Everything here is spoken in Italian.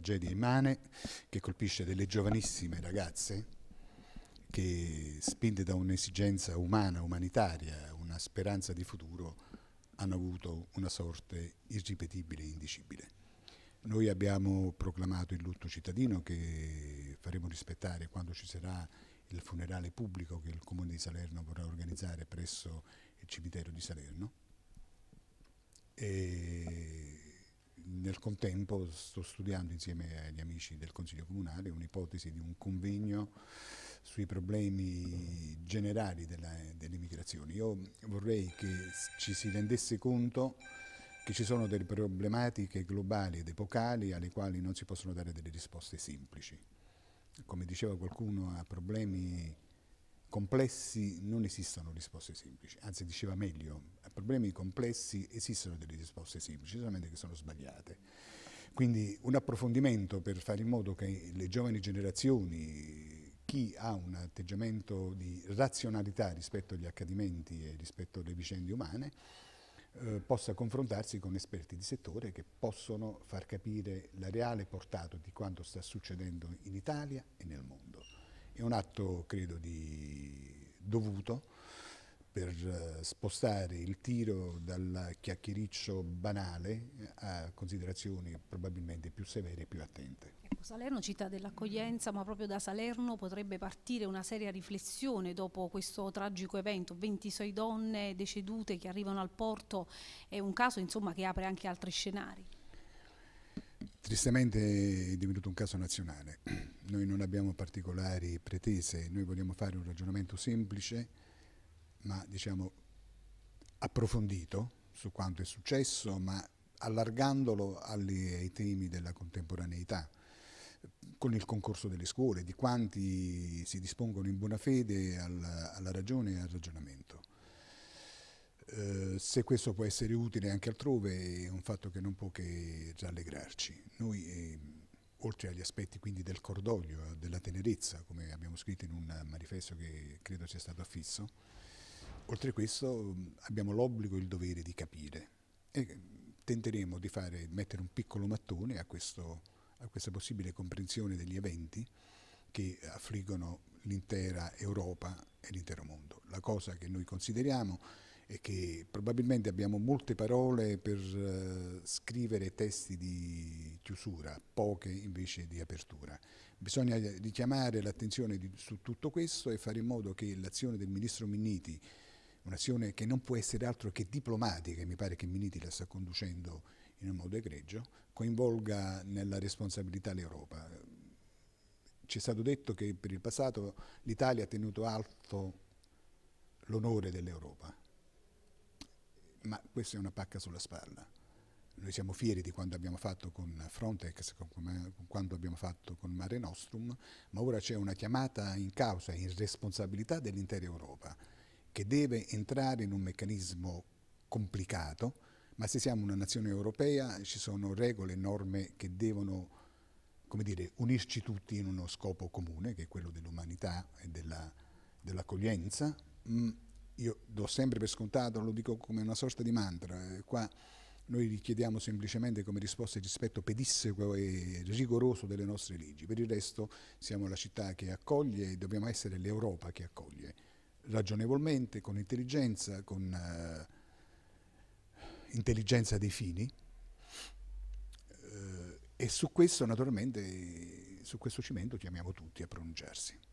tragedia immane che colpisce delle giovanissime ragazze che spinte da un'esigenza umana, umanitaria, una speranza di futuro, hanno avuto una sorte irripetibile e indicibile. Noi abbiamo proclamato il lutto cittadino che faremo rispettare quando ci sarà il funerale pubblico che il Comune di Salerno vorrà organizzare presso il cimitero di Salerno. E nel contempo sto studiando insieme agli amici del Consiglio Comunale un'ipotesi di un convegno sui problemi generali delle migrazioni. Io vorrei che ci si rendesse conto che ci sono delle problematiche globali ed epocali alle quali non si possono dare delle risposte semplici. Come diceva qualcuno, a problemi complessi non esistono risposte semplici, anzi diceva meglio, problemi complessi esistono delle risposte semplici, solamente che sono sbagliate. Quindi un approfondimento per fare in modo che le giovani generazioni, chi ha un atteggiamento di razionalità rispetto agli accadimenti e rispetto alle vicende umane, eh, possa confrontarsi con esperti di settore che possono far capire la reale portata di quanto sta succedendo in Italia e nel mondo. È un atto, credo, di dovuto per eh, spostare il tiro dal chiacchiericcio banale a considerazioni probabilmente più severe e più attente. Ecco, Salerno città dell'accoglienza, ma proprio da Salerno potrebbe partire una seria riflessione dopo questo tragico evento. 26 donne decedute che arrivano al porto è un caso insomma, che apre anche altri scenari. Tristemente è divenuto un caso nazionale. Noi non abbiamo particolari pretese, noi vogliamo fare un ragionamento semplice ma diciamo approfondito su quanto è successo, ma allargandolo alle, ai temi della contemporaneità, con il concorso delle scuole, di quanti si dispongono in buona fede alla, alla ragione e al ragionamento. Eh, se questo può essere utile anche altrove è un fatto che non può che rallegrarci. Noi, eh, oltre agli aspetti quindi del cordoglio, della tenerezza, come abbiamo scritto in un manifesto che credo sia stato affisso, Oltre a questo abbiamo l'obbligo e il dovere di capire e tenteremo di fare, mettere un piccolo mattone a, questo, a questa possibile comprensione degli eventi che affliggono l'intera Europa e l'intero mondo. La cosa che noi consideriamo è che probabilmente abbiamo molte parole per eh, scrivere testi di chiusura, poche invece di apertura. Bisogna richiamare l'attenzione su tutto questo e fare in modo che l'azione del Ministro Minniti un'azione che non può essere altro che diplomatica, e mi pare che Miniti la sta conducendo in un modo egregio, coinvolga nella responsabilità l'Europa. Ci è stato detto che per il passato l'Italia ha tenuto alto l'onore dell'Europa, ma questa è una pacca sulla spalla. Noi siamo fieri di quanto abbiamo fatto con Frontex, con, con quanto abbiamo fatto con Mare Nostrum, ma ora c'è una chiamata in causa, in responsabilità dell'intera Europa che deve entrare in un meccanismo complicato, ma se siamo una nazione europea ci sono regole e norme che devono dire, unirci tutti in uno scopo comune, che è quello dell'umanità e dell'accoglienza. mm, io do sempre per scontato, lo dico come una sorta di mantra, eh, qua noi richiediamo semplicemente come risposta il rispetto pedisseco e rigoroso delle nostre leggi, per il resto siamo la città che accoglie e dobbiamo essere l'Europa che accoglie ragionevolmente, con intelligenza, con eh, intelligenza dei fini eh, e su questo naturalmente, su questo cimento chiamiamo tutti a pronunciarsi.